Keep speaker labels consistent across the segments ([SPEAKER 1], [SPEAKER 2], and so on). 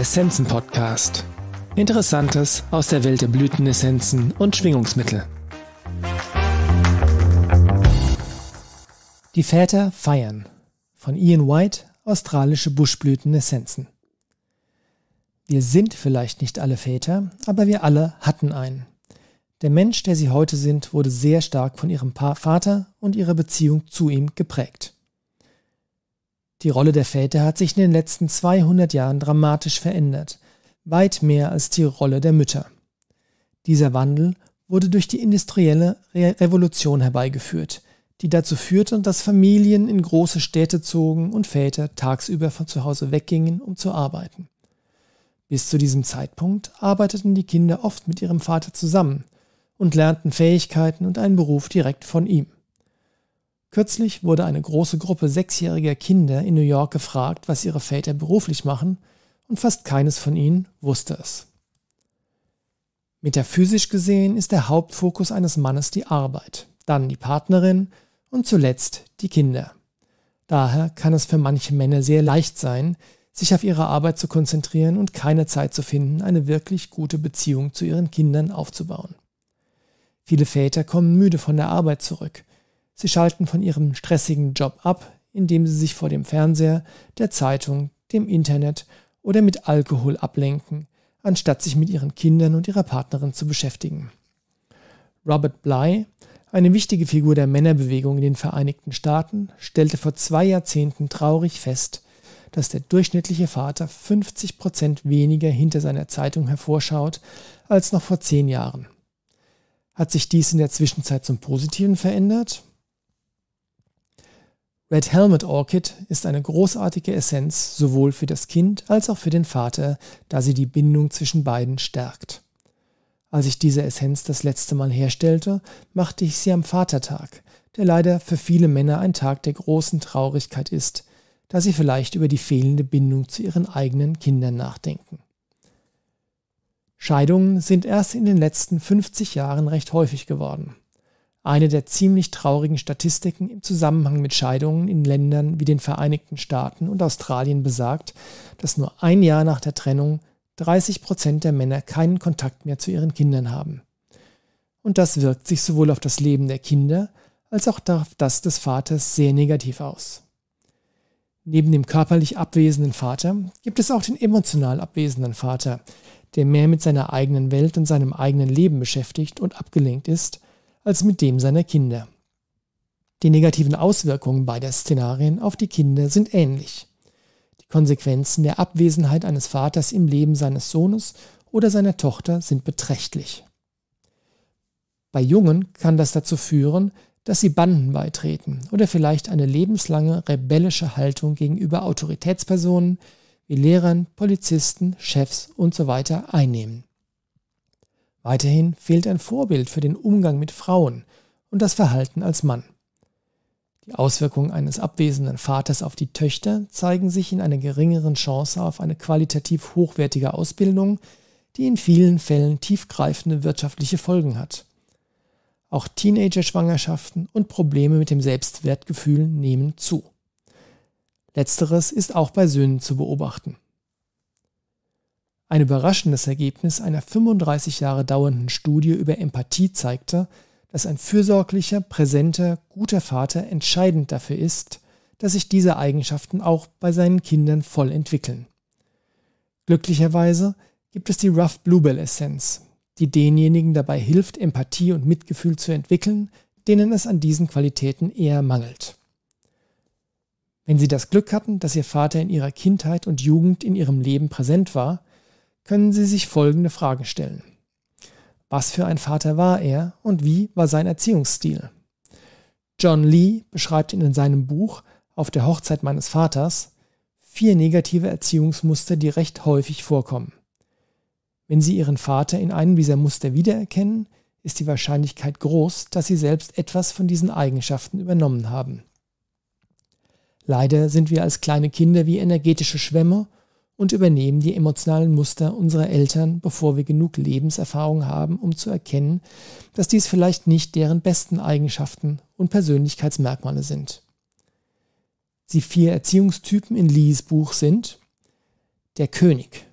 [SPEAKER 1] Essenzen Podcast. Interessantes aus der Welt der Blütenessenzen und Schwingungsmittel. Die Väter feiern von Ian White, australische Buschblütenessenzen. Wir sind vielleicht nicht alle Väter, aber wir alle hatten einen. Der Mensch, der sie heute sind, wurde sehr stark von ihrem Vater und ihrer Beziehung zu ihm geprägt. Die Rolle der Väter hat sich in den letzten 200 Jahren dramatisch verändert, weit mehr als die Rolle der Mütter. Dieser Wandel wurde durch die industrielle Re Revolution herbeigeführt, die dazu führte, dass Familien in große Städte zogen und Väter tagsüber von zu Hause weggingen, um zu arbeiten. Bis zu diesem Zeitpunkt arbeiteten die Kinder oft mit ihrem Vater zusammen und lernten Fähigkeiten und einen Beruf direkt von ihm. Kürzlich wurde eine große Gruppe sechsjähriger Kinder in New York gefragt, was ihre Väter beruflich machen, und fast keines von ihnen wusste es. Metaphysisch gesehen ist der Hauptfokus eines Mannes die Arbeit, dann die Partnerin und zuletzt die Kinder. Daher kann es für manche Männer sehr leicht sein, sich auf ihre Arbeit zu konzentrieren und keine Zeit zu finden, eine wirklich gute Beziehung zu ihren Kindern aufzubauen. Viele Väter kommen müde von der Arbeit zurück Sie schalten von ihrem stressigen Job ab, indem sie sich vor dem Fernseher, der Zeitung, dem Internet oder mit Alkohol ablenken, anstatt sich mit ihren Kindern und ihrer Partnerin zu beschäftigen. Robert Bly, eine wichtige Figur der Männerbewegung in den Vereinigten Staaten, stellte vor zwei Jahrzehnten traurig fest, dass der durchschnittliche Vater 50 Prozent weniger hinter seiner Zeitung hervorschaut als noch vor zehn Jahren. Hat sich dies in der Zwischenzeit zum Positiven verändert? Red Helmet Orchid ist eine großartige Essenz sowohl für das Kind als auch für den Vater, da sie die Bindung zwischen beiden stärkt. Als ich diese Essenz das letzte Mal herstellte, machte ich sie am Vatertag, der leider für viele Männer ein Tag der großen Traurigkeit ist, da sie vielleicht über die fehlende Bindung zu ihren eigenen Kindern nachdenken. Scheidungen sind erst in den letzten 50 Jahren recht häufig geworden eine der ziemlich traurigen Statistiken im Zusammenhang mit Scheidungen in Ländern wie den Vereinigten Staaten und Australien besagt, dass nur ein Jahr nach der Trennung 30 Prozent der Männer keinen Kontakt mehr zu ihren Kindern haben. Und das wirkt sich sowohl auf das Leben der Kinder als auch auf das des Vaters sehr negativ aus. Neben dem körperlich abwesenden Vater gibt es auch den emotional abwesenden Vater, der mehr mit seiner eigenen Welt und seinem eigenen Leben beschäftigt und abgelenkt ist, als mit dem seiner Kinder. Die negativen Auswirkungen beider Szenarien auf die Kinder sind ähnlich. Die Konsequenzen der Abwesenheit eines Vaters im Leben seines Sohnes oder seiner Tochter sind beträchtlich. Bei Jungen kann das dazu führen, dass sie Banden beitreten oder vielleicht eine lebenslange rebellische Haltung gegenüber Autoritätspersonen wie Lehrern, Polizisten, Chefs usw. So einnehmen. Weiterhin fehlt ein Vorbild für den Umgang mit Frauen und das Verhalten als Mann. Die Auswirkungen eines abwesenden Vaters auf die Töchter zeigen sich in einer geringeren Chance auf eine qualitativ hochwertige Ausbildung, die in vielen Fällen tiefgreifende wirtschaftliche Folgen hat. Auch Teenager-Schwangerschaften und Probleme mit dem Selbstwertgefühl nehmen zu. Letzteres ist auch bei Söhnen zu beobachten. Ein überraschendes Ergebnis einer 35 Jahre dauernden Studie über Empathie zeigte, dass ein fürsorglicher, präsenter, guter Vater entscheidend dafür ist, dass sich diese Eigenschaften auch bei seinen Kindern voll entwickeln. Glücklicherweise gibt es die Rough Bluebell Essenz, die denjenigen dabei hilft, Empathie und Mitgefühl zu entwickeln, denen es an diesen Qualitäten eher mangelt. Wenn Sie das Glück hatten, dass Ihr Vater in Ihrer Kindheit und Jugend in Ihrem Leben präsent war, können Sie sich folgende Frage stellen. Was für ein Vater war er und wie war sein Erziehungsstil? John Lee beschreibt in seinem Buch Auf der Hochzeit meines Vaters vier negative Erziehungsmuster, die recht häufig vorkommen. Wenn Sie Ihren Vater in einem dieser Muster wiedererkennen, ist die Wahrscheinlichkeit groß, dass Sie selbst etwas von diesen Eigenschaften übernommen haben. Leider sind wir als kleine Kinder wie energetische Schwämme und übernehmen die emotionalen Muster unserer Eltern, bevor wir genug Lebenserfahrung haben, um zu erkennen, dass dies vielleicht nicht deren besten Eigenschaften und Persönlichkeitsmerkmale sind. Die vier Erziehungstypen in Lees Buch sind der König.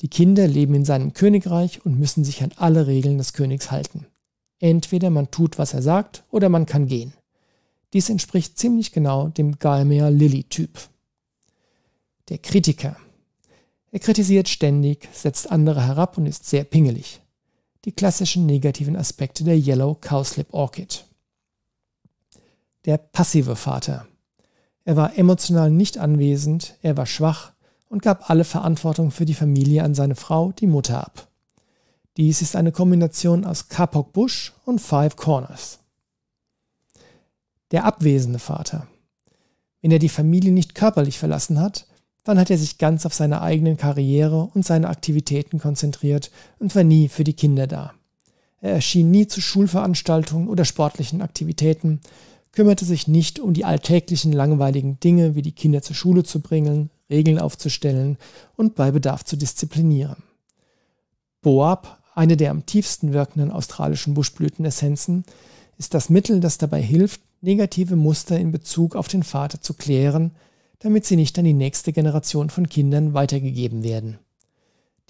[SPEAKER 1] Die Kinder leben in seinem Königreich und müssen sich an alle Regeln des Königs halten. Entweder man tut, was er sagt, oder man kann gehen. Dies entspricht ziemlich genau dem Galmea Lilly-Typ. Der Kritiker. Er kritisiert ständig, setzt andere herab und ist sehr pingelig. Die klassischen negativen Aspekte der Yellow Cowslip Orchid. Der passive Vater. Er war emotional nicht anwesend, er war schwach und gab alle Verantwortung für die Familie an seine Frau, die Mutter, ab. Dies ist eine Kombination aus Kapok Bush und Five Corners. Der abwesende Vater. Wenn er die Familie nicht körperlich verlassen hat, dann hat er sich ganz auf seine eigenen Karriere und seine Aktivitäten konzentriert und war nie für die Kinder da. Er erschien nie zu Schulveranstaltungen oder sportlichen Aktivitäten, kümmerte sich nicht um die alltäglichen langweiligen Dinge wie die Kinder zur Schule zu bringen, Regeln aufzustellen und bei Bedarf zu disziplinieren. Boab, eine der am tiefsten wirkenden australischen Buschblütenessenzen, ist das Mittel, das dabei hilft, negative Muster in Bezug auf den Vater zu klären, damit sie nicht an die nächste Generation von Kindern weitergegeben werden.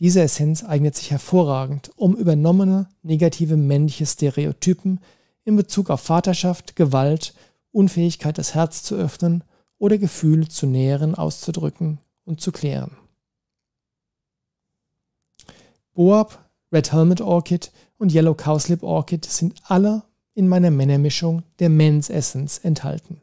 [SPEAKER 1] Diese Essenz eignet sich hervorragend, um übernommene negative männliche Stereotypen in Bezug auf Vaterschaft, Gewalt, Unfähigkeit das Herz zu öffnen oder Gefühle zu nähren, auszudrücken und zu klären. Boab, Red Helmet Orchid und Yellow Cowslip Orchid sind alle in meiner Männermischung der Mens Essence enthalten.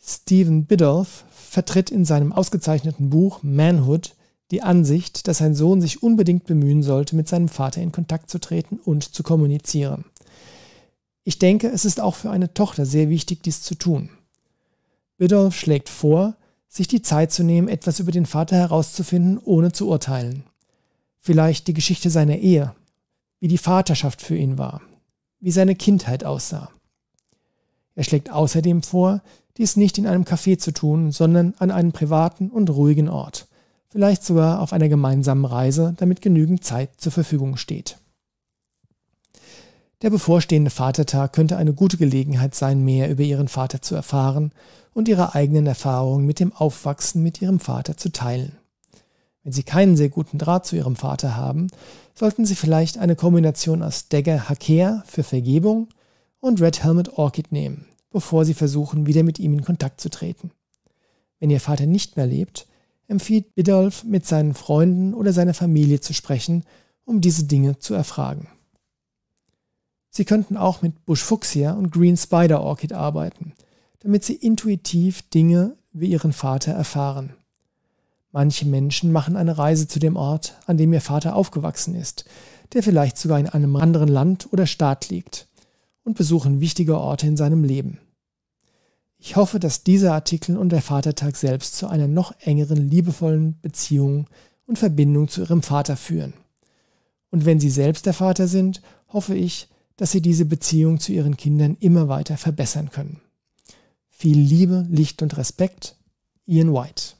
[SPEAKER 1] Stephen Biddulph vertritt in seinem ausgezeichneten Buch Manhood die Ansicht, dass sein Sohn sich unbedingt bemühen sollte, mit seinem Vater in Kontakt zu treten und zu kommunizieren. Ich denke, es ist auch für eine Tochter sehr wichtig, dies zu tun. Biddulph schlägt vor, sich die Zeit zu nehmen, etwas über den Vater herauszufinden, ohne zu urteilen. Vielleicht die Geschichte seiner Ehe, wie die Vaterschaft für ihn war, wie seine Kindheit aussah. Er schlägt außerdem vor, dies nicht in einem Café zu tun, sondern an einem privaten und ruhigen Ort, vielleicht sogar auf einer gemeinsamen Reise, damit genügend Zeit zur Verfügung steht. Der bevorstehende Vatertag könnte eine gute Gelegenheit sein, mehr über ihren Vater zu erfahren und ihre eigenen Erfahrungen mit dem Aufwachsen mit ihrem Vater zu teilen. Wenn Sie keinen sehr guten Draht zu Ihrem Vater haben, sollten Sie vielleicht eine Kombination aus Dagger Hakea für Vergebung und Red Helmet Orchid nehmen, bevor sie versuchen, wieder mit ihm in Kontakt zu treten. Wenn ihr Vater nicht mehr lebt, empfiehlt Bidolf, mit seinen Freunden oder seiner Familie zu sprechen, um diese Dinge zu erfragen. Sie könnten auch mit Buschfuchsia und Green Spider Orchid arbeiten, damit sie intuitiv Dinge wie ihren Vater erfahren. Manche Menschen machen eine Reise zu dem Ort, an dem ihr Vater aufgewachsen ist, der vielleicht sogar in einem anderen Land oder Staat liegt und besuchen wichtige Orte in seinem Leben. Ich hoffe, dass dieser Artikel und der Vatertag selbst zu einer noch engeren, liebevollen Beziehung und Verbindung zu Ihrem Vater führen. Und wenn Sie selbst der Vater sind, hoffe ich, dass Sie diese Beziehung zu Ihren Kindern immer weiter verbessern können. Viel Liebe, Licht und Respekt, Ian White.